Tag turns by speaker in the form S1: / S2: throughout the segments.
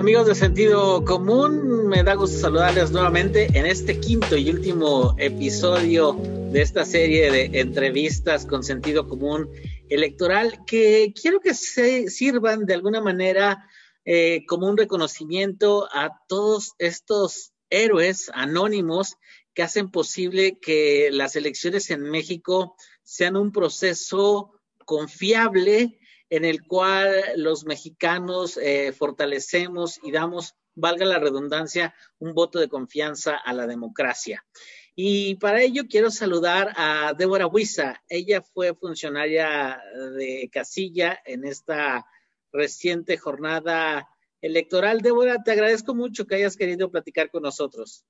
S1: Amigos de Sentido Común, me da gusto saludarles nuevamente en este quinto y último episodio de esta serie de entrevistas con sentido común electoral que quiero que se sirvan de alguna manera eh, como un reconocimiento a todos estos héroes anónimos que hacen posible que las elecciones en México sean un proceso confiable, en el cual los mexicanos eh, fortalecemos y damos, valga la redundancia, un voto de confianza a la democracia. Y para ello quiero saludar a Débora Huiza. Ella fue funcionaria de casilla en esta reciente jornada electoral. Débora, te agradezco mucho que hayas querido platicar con nosotros.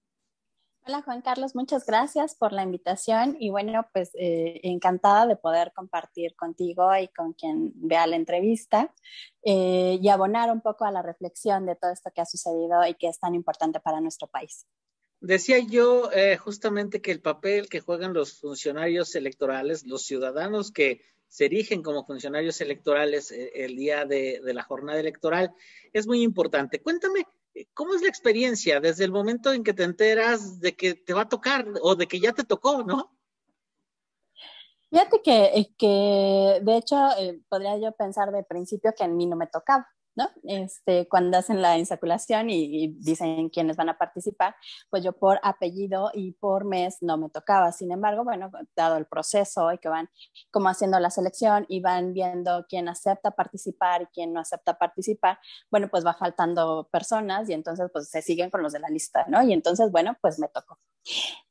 S2: Hola Juan Carlos, muchas gracias por la invitación y bueno, pues eh, encantada de poder compartir contigo y con quien vea la entrevista eh, y abonar un poco a la reflexión de todo esto que ha sucedido y que es tan importante para nuestro país.
S1: Decía yo eh, justamente que el papel que juegan los funcionarios electorales, los ciudadanos que se erigen como funcionarios electorales el día de la jornada electoral, es muy importante. Cuéntame, ¿Cómo es la experiencia desde el momento en que te enteras de que te va a tocar o de que ya te tocó, no?
S2: Fíjate que, eh, que de hecho, eh, podría yo pensar de principio que a mí no me tocaba. Este, cuando hacen la insaculación y, dicen quiénes van a participar, pues yo por apellido y por mes no me tocaba. Sin embargo, bueno, dado el proceso y que van como haciendo la selección y van viendo quién acepta participar y quién no acepta participar, bueno, pues va faltando personas y entonces pues se siguen con los de la lista, ¿no? Y entonces, bueno, pues me tocó.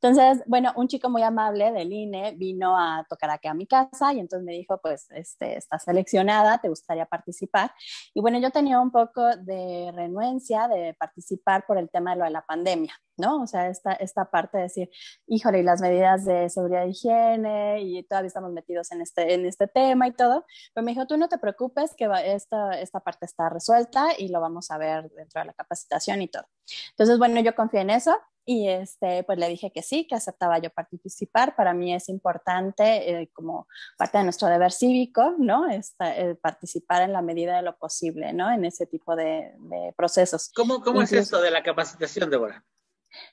S2: Entonces, bueno, un chico muy amable del INE vino a tocar aquí a mi casa y entonces me dijo, pues, este, estás seleccionada, te gustaría participar. Y bueno, yo tenía un poco de renuencia de participar por el tema de lo de la pandemia, ¿no? O sea, esta, esta parte de decir, híjole, y las medidas de seguridad e higiene, y todavía estamos metidos en este, en este tema y todo. Pero me dijo, tú no te preocupes, que esta, esta parte está resuelta y lo vamos a ver dentro de la capacitación y todo. Entonces, bueno, yo confié en eso y este, pues le dije que sí, que aceptaba yo participar. Para mí es importante, eh, como parte de nuestro deber cívico, ¿no? Eh, participar en la medida de lo posible, ¿no? En ese tipo de, procesos. ¿Cómo, es esto de
S1: la capacitación, Débora?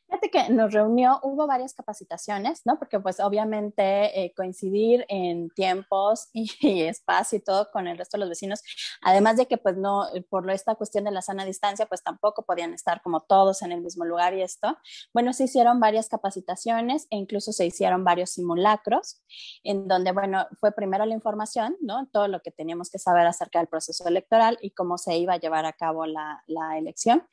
S2: Fíjate que nos reunió, hubo varias capacitaciones, ¿no? Porque pues obviamente eh, coincidir en tiempos y, espacio y todo con el resto de los vecinos, además de que pues no, eh, por esta cuestión de la sana distancia, pues tampoco podían estar como todos en el mismo lugar y esto. Bueno, se hicieron varias capacitaciones e incluso se hicieron varios simulacros, en donde, bueno, fue primero la información, ¿no? Todo lo que teníamos que saber acerca del proceso electoral y cómo se iba a llevar a cabo la, la elección.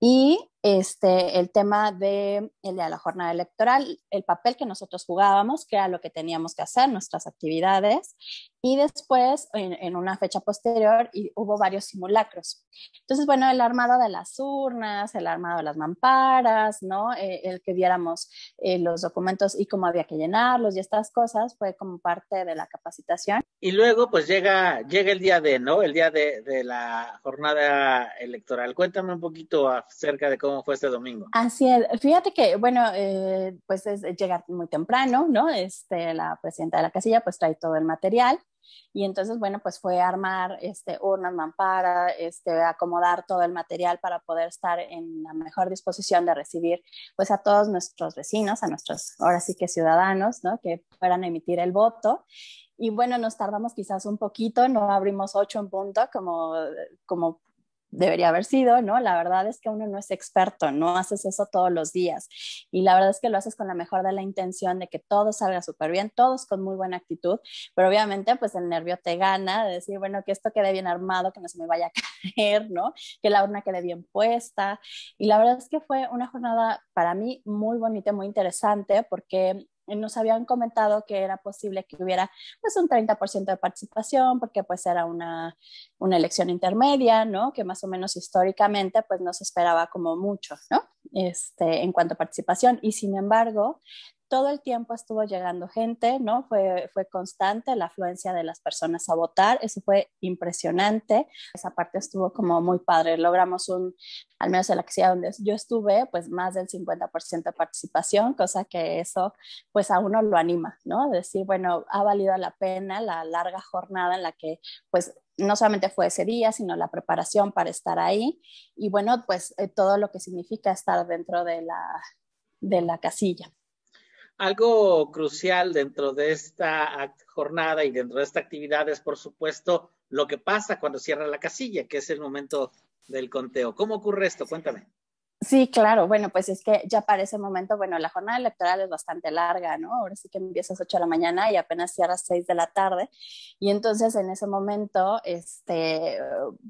S2: Y este, el tema de, la jornada electoral, el papel que nosotros jugábamos, que era lo que teníamos que hacer, nuestras actividades, y después, en, una fecha posterior, y hubo varios simulacros. Entonces, bueno, el armado de las urnas, el armado de las mamparas, ¿no? Eh, el que viéramos eh, los documentos y cómo había que llenarlos y estas cosas fue como parte de la capacitación
S1: y luego pues llega, llega el día de, ¿no? El día de, la jornada electoral. Cuéntame un poquito acerca de cómo fue este domingo.
S2: Así es. Fíjate que, bueno, eh, pues es llegar muy temprano, ¿no? Este, la presidenta de la casilla pues trae todo el material. Y entonces, bueno, pues fue armar este, urnas, mampara, este, acomodar todo el material para poder estar en la mejor disposición de recibir pues a todos nuestros vecinos, a nuestros, ahora sí que ciudadanos, ¿no? Que fueran a emitir el voto. Y bueno, nos tardamos quizás un poquito, no abrimos ocho en punto como, como debería haber sido, ¿no? La verdad es que uno no es experto, no haces eso todos los días. Y la verdad es que lo haces con la mejor de la intención de que todo salga súper bien, todos con muy buena actitud, pero obviamente pues el nervio te gana de decir, bueno, que esto quede bien armado, que no se me vaya a caer, ¿no? Que la urna quede bien puesta. Y la verdad es que fue una jornada para mí muy bonita, muy interesante, porque eh, nos habían comentado que era posible que hubiera pues un 30% de participación porque pues era una, una, elección intermedia, ¿no? Que más o menos históricamente pues no se esperaba como mucho, ¿no? Este, en cuanto a participación y sin embargo todo el tiempo estuvo llegando gente, ¿no? Fue, fue constante la afluencia de las personas a votar, eso fue impresionante, esa parte estuvo como muy padre, logramos un, al menos en la que donde yo estuve, pues más del 50% de participación, cosa que eso pues a uno lo anima, ¿no? Decir, bueno, ha valido la pena la larga jornada en la que pues no solamente fue ese día, sino la preparación para estar ahí y bueno, pues eh, todo lo que significa estar dentro de de la casilla. Algo
S1: crucial dentro de esta jornada y dentro de esta actividad es, por supuesto, lo que pasa cuando cierra la casilla, que es el momento del conteo. ¿Cómo ocurre esto? Cuéntame.
S2: Sí, claro. Bueno, pues es que ya para ese momento, bueno, la jornada electoral es bastante larga, ¿no? Ahora sí que empiezas 8 de la mañana y apenas cierras 6 de la tarde. Y entonces en ese momento, este,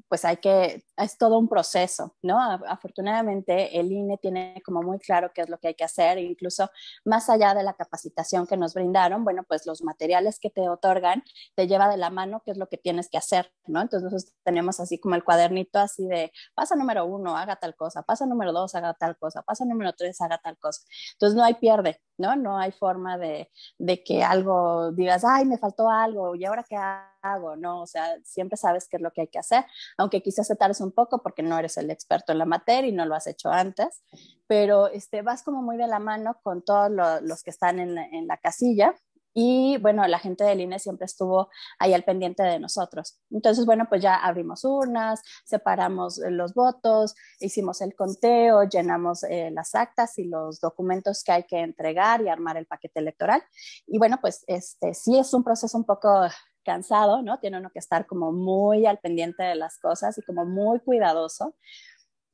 S2: pues hay que, es todo un proceso, ¿no? Afortunadamente el INE tiene como muy claro qué es lo que hay que hacer, e incluso más allá de la capacitación que nos brindaron, bueno, pues los materiales que te otorgan te lleva de la mano qué es lo que tienes que hacer, ¿no? Entonces nosotros tenemos así como el cuadernito así de, pasa número uno, haga tal cosa, pasa número haga tal cosa, pasa número tres, haga tal cosa. Entonces no hay pierde, ¿no? No hay forma de, de que algo digas, ay, me faltó algo, ¿y ahora qué hago? No, o sea, siempre sabes qué es lo que hay que hacer, aunque quizás te tardes un poco porque no eres el experto en la materia y no lo has hecho antes, pero este, vas como muy de la mano con todos los que están en, en la casilla y bueno, la gente del INE siempre estuvo ahí al pendiente de nosotros. Entonces, bueno, pues ya abrimos urnas, separamos eh, los votos, hicimos el conteo, llenamos eh, las actas y los documentos que hay que entregar y armar el paquete electoral. Y bueno, pues este sí es un proceso un poco cansado, ¿no? Tiene uno que estar como muy al pendiente de las cosas y como muy cuidadoso,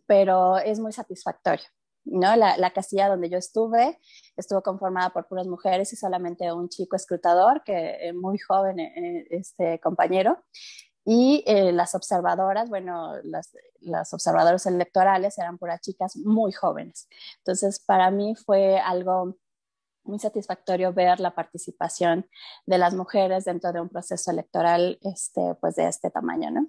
S2: pero es muy satisfactorio. ¿no? La, casilla donde yo estuve estuvo conformada por puras mujeres y solamente un chico escrutador, que eh, muy joven, eh, eh, este compañero. Y las observadoras, bueno, las, las observadoras electorales eran puras chicas muy jóvenes. Entonces, para mí fue algo muy satisfactorio ver la participación de las mujeres dentro de un proceso electoral este, pues de este tamaño, ¿no?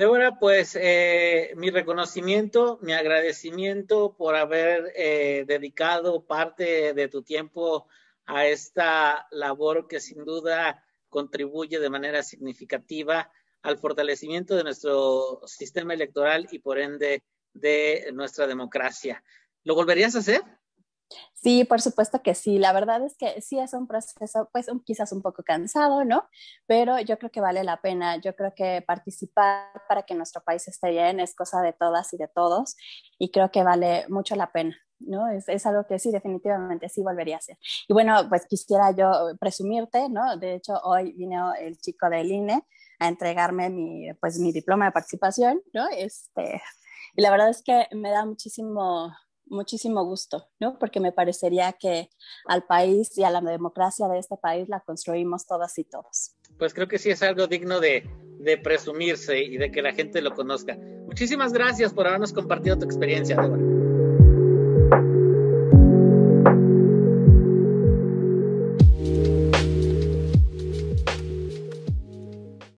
S1: Débora, pues eh, mi reconocimiento, mi agradecimiento por haber eh, dedicado parte de tu tiempo a esta labor que sin duda contribuye de manera significativa al fortalecimiento de nuestro sistema electoral y por ende de nuestra democracia. ¿Lo volverías a hacer?
S2: Sí, por supuesto que sí. La verdad es que sí es un proceso, pues quizás un poco cansado, ¿no? Pero yo creo que vale la pena. Yo creo que participar para que nuestro país esté bien es cosa de todas y de todos y creo que vale mucho la pena. ¿no? Es, algo que sí, definitivamente sí volvería a hacer. Y bueno, pues quisiera yo presumirte, ¿no? De hecho, hoy vino el chico del INE a entregarme mi, pues, mi diploma de participación, ¿no? Este, y la verdad es que me da muchísimo, muchísimo gusto, ¿no? Porque me parecería que al país y a la democracia de este país la construimos todas y todos.
S1: Pues creo que sí es algo digno de, de presumirse y de que la gente lo conozca. Muchísimas gracias por habernos compartido tu experiencia, Débora.